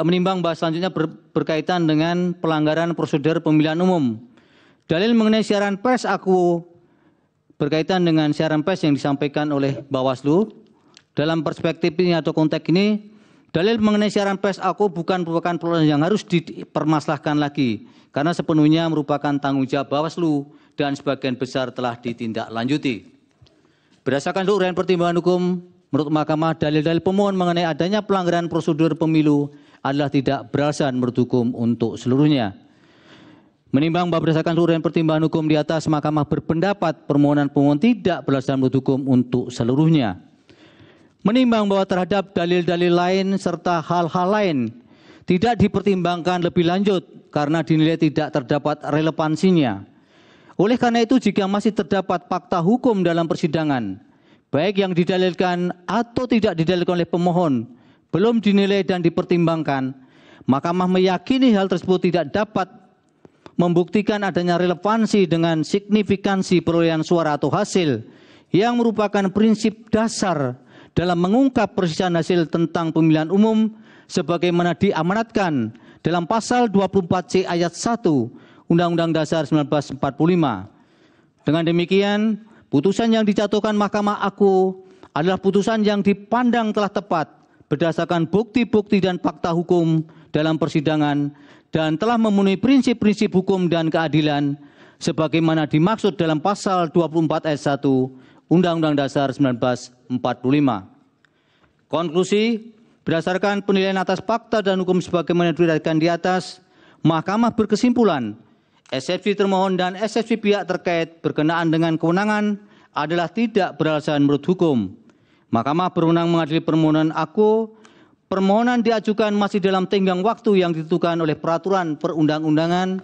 menimbang bahas selanjutnya ber, berkaitan dengan pelanggaran prosedur pemilihan umum. Dalil mengenai siaran pers aku berkaitan dengan siaran pers yang disampaikan oleh Bawaslu. Dalam perspektif ini atau konteks ini, dalil mengenai siaran pers aku bukan merupakan persoalan yang harus dipermasalahkan lagi karena sepenuhnya merupakan tanggung jawab Bawaslu dan sebagian besar telah ditindaklanjuti. Berdasarkan uraian pertimbangan hukum menurut mahkamah dalil-dalil pemohon mengenai adanya pelanggaran prosedur pemilu adalah tidak beralasan menurut hukum untuk seluruhnya. Menimbang bahwa berdasarkan seluruh pertimbangan hukum di atas, Mahkamah berpendapat permohonan pemohon tidak berdasarkan menurut hukum untuk seluruhnya. Menimbang bahwa terhadap dalil-dalil lain serta hal-hal lain tidak dipertimbangkan lebih lanjut karena dinilai tidak terdapat relevansinya. Oleh karena itu, jika masih terdapat fakta hukum dalam persidangan, baik yang didalilkan atau tidak didalilkan oleh pemohon, belum dinilai dan dipertimbangkan, Mahkamah meyakini hal tersebut tidak dapat membuktikan adanya relevansi dengan signifikansi perolehan suara atau hasil yang merupakan prinsip dasar dalam mengungkap persisian hasil tentang pemilihan umum sebagaimana diamanatkan dalam pasal 24C ayat 1 Undang-Undang Dasar 1945. Dengan demikian, Putusan yang dijatuhkan Mahkamah Aku adalah putusan yang dipandang telah tepat berdasarkan bukti-bukti dan fakta hukum dalam persidangan dan telah memenuhi prinsip-prinsip hukum dan keadilan sebagaimana dimaksud dalam pasal 24 ayat 1 Undang-Undang Dasar 1945. Konklusi, berdasarkan penilaian atas fakta dan hukum sebagaimana diriwayatkan di atas, Mahkamah berkesimpulan eksepsi termohon dan eksepsi pihak terkait berkenaan dengan kewenangan adalah tidak beralasan menurut hukum. Mahkamah berwenang mengadili permohonan aku. Permohonan diajukan masih dalam tenggang waktu yang ditentukan oleh peraturan perundang-undangan.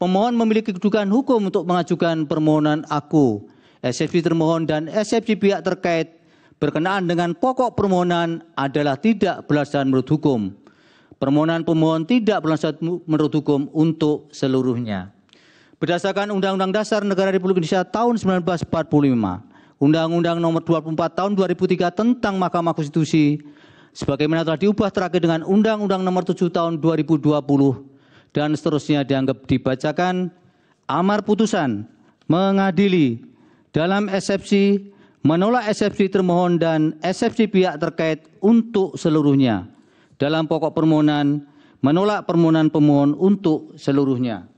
Pemohon memiliki kedudukan hukum untuk mengajukan permohonan aku. Eksepsi termohon dan eksepsi pihak terkait berkenaan dengan pokok permohonan adalah tidak berdasarkan menurut hukum. Permohonan pemohon tidak berlanjut menurut hukum untuk seluruhnya. Berdasarkan Undang-Undang Dasar Negara Republik Indonesia tahun 1945, Undang-Undang Nomor 24 Tahun 2003 tentang Mahkamah Konstitusi sebagaimana telah diubah terakhir dengan Undang-Undang Nomor 7 Tahun 2020 dan seterusnya dianggap dibacakan amar putusan mengadili dalam eksepsi menolak eksepsi termohon dan eksepsi pihak terkait untuk seluruhnya dalam pokok permohonan menolak permohonan pemohon untuk seluruhnya.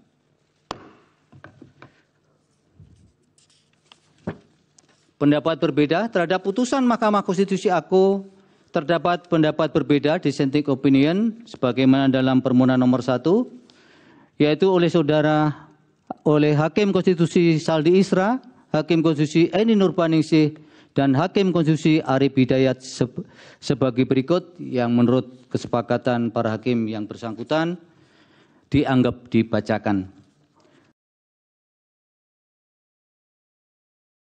Pendapat berbeda terhadap putusan Mahkamah Konstitusi aku terdapat pendapat berbeda di dissenting opinion sebagaimana dalam permohonan nomor satu yaitu oleh saudara oleh Hakim Konstitusi Saldi Isra, Hakim Konstitusi Eni Nurpaningsih dan Hakim Konstitusi Arif Hidayat sebagai berikut yang menurut kesepakatan para hakim yang bersangkutan dianggap dibacakan.